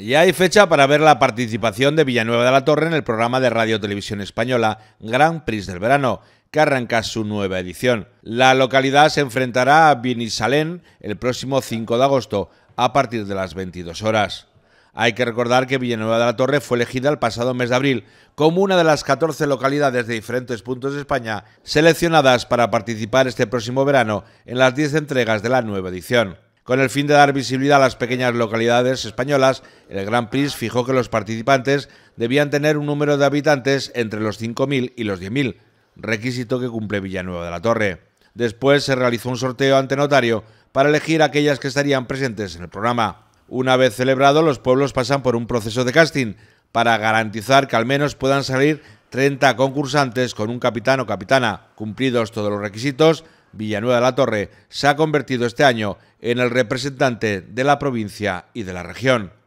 Ya hay fecha para ver la participación de Villanueva de la Torre en el programa de Radio Televisión Española Gran Prix del Verano, que arranca su nueva edición. La localidad se enfrentará a Vinisalén el próximo 5 de agosto a partir de las 22 horas. Hay que recordar que Villanueva de la Torre fue elegida el pasado mes de abril como una de las 14 localidades de diferentes puntos de España seleccionadas para participar este próximo verano en las 10 entregas de la nueva edición. Con el fin de dar visibilidad a las pequeñas localidades españolas, el Gran Prix fijó que los participantes debían tener un número de habitantes entre los 5.000 y los 10.000, requisito que cumple Villanueva de la Torre. Después se realizó un sorteo ante notario para elegir aquellas que estarían presentes en el programa. Una vez celebrado, los pueblos pasan por un proceso de casting para garantizar que al menos puedan salir 30 concursantes con un capitán o capitana, cumplidos todos los requisitos, Villanueva de la Torre se ha convertido este año en el representante de la provincia y de la región.